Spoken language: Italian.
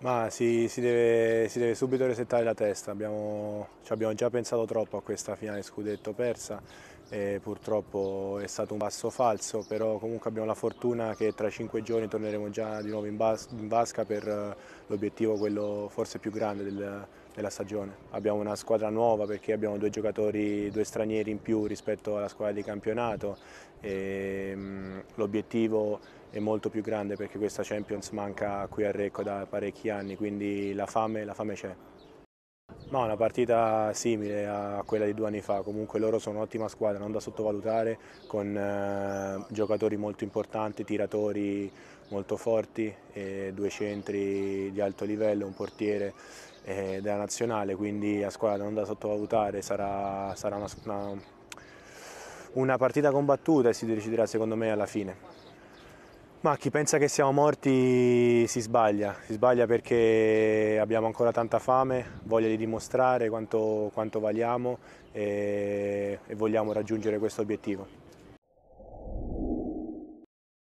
Ma si, si, deve, si, deve, subito resettare la testa, abbiamo, ci abbiamo già pensato troppo a questa finale scudetto persa e purtroppo è stato un passo falso, però comunque abbiamo la fortuna che tra cinque giorni torneremo già di nuovo in, bas, in vasca per eh, l'obiettivo quello forse più grande del, della stagione. Abbiamo una squadra nuova perché abbiamo due giocatori, due stranieri in più rispetto alla squadra di campionato mm, l'obiettivo è molto più grande perché questa Champions manca qui a Recco da parecchi anni, quindi la fame, la fame c'è. Ma una partita simile a quella di due anni fa, comunque loro sono un'ottima squadra, non da sottovalutare, con eh, giocatori molto importanti, tiratori molto forti, eh, due centri di alto livello, un portiere eh, della nazionale, quindi la squadra non da sottovalutare, sarà, sarà una, una, una partita combattuta e si deciderà secondo me alla fine. Ma chi pensa che siamo morti si sbaglia, si sbaglia perché abbiamo ancora tanta fame, voglia di dimostrare quanto, quanto valiamo e, e vogliamo raggiungere questo obiettivo.